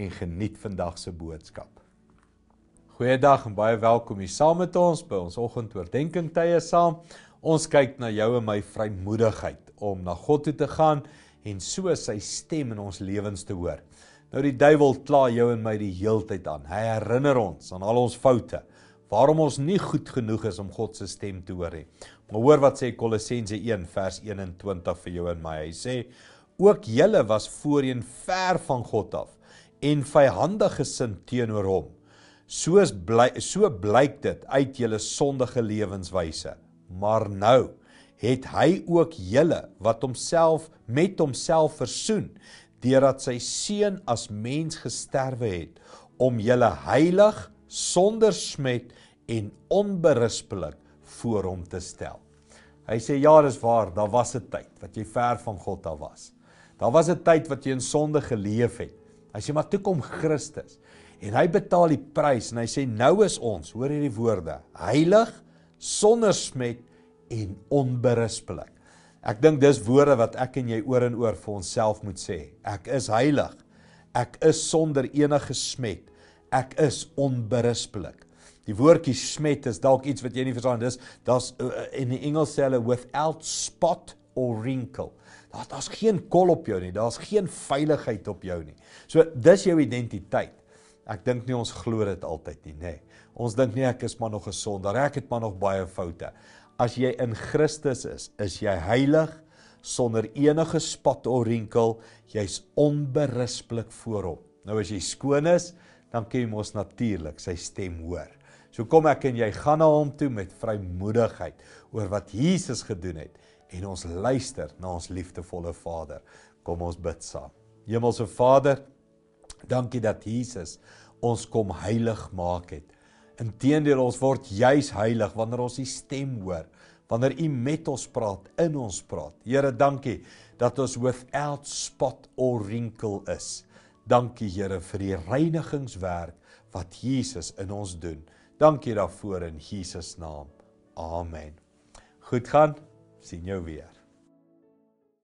en geniet vandag se boodskap. Goeiedag en baie welkom hier saam met ons by ons oggendoordenkingtye saam. Ons kyk na jou en my vrymoedigheid om na God toe te gaan en so sy stem in ons lewens te hoor. Nou die duiwel kla jou en my die heeltyd aan. Hy herinner ons aan al ons foute. Waarom ons nie goed genoeg is om God se stem te hoor nie. Maar hoor wat sê Kolossense 1 vers 21 vir jou en my. Hy sê ook julle was voorheen ver van God af en vyhandige sin teenoor hom. Soos bly so blyk dit uit julle sondige lewenswyse. Maar nou het hy ook julle wat homself met homself versoen deurdat sy seun as mens gesterwe het om julle heilig sonder smet en onberispelik voor hom te stel. Hy sê ja, dis waar, daar was 'n tyd wat jy ver van God af was. Daar was 'n tyd wat jy in sonde geleef het. Hy sê maar toe kom Christus en hy betaal die prys en hy sê nou is ons, hoor hierdie woorde, heilig, sonder smet en onberispelik. Ek dink dis woorde wat ek en jy oor en oor vir onsself moet sê. Ek is heilig. Ek is sonder enige smet. Ek is onberispelik. Die woordjie smet is dalk iets wat jy nie verstaan dis. Daar's eh, eh, in die Engels sê hulle without spot or wrinkle. Daar daar's geen kol op jou nie. Daar's geen veiligheid op jou nie. So dis jou identiteit. Ek dink nie ons glo dit altyd nie, nê. Nee. Ons dink nie ek is maar nog gesond, daar ek het maar nog baie foute. As jy in Christus is, is jy heilig sonder enige spot of rimpel, jy's onberispelik voor hom. Nou as jy skoon is, dan kan jy mos natuurlik sy stem hoor. So kom ek en jy gaan na hom toe met vrymoedigheid oor wat Jesus gedoen het en ons luister na ons liefdevolle Vader. Kom ons bid saam. Hemelse Vader, dankie dat Jesus ons kom heilig maak het. Inteendeel ons word juis heilig wanneer ons U stem hoor, wanneer U met ons praat, in ons praat. Here, dankie dat ons without spot or wrinkle is. Dankie Here vir die reinigingswerk wat Jesus in ons doen. Dankie daarvoor in Jesus naam. Amen. Goed gaan. Sien jou weer.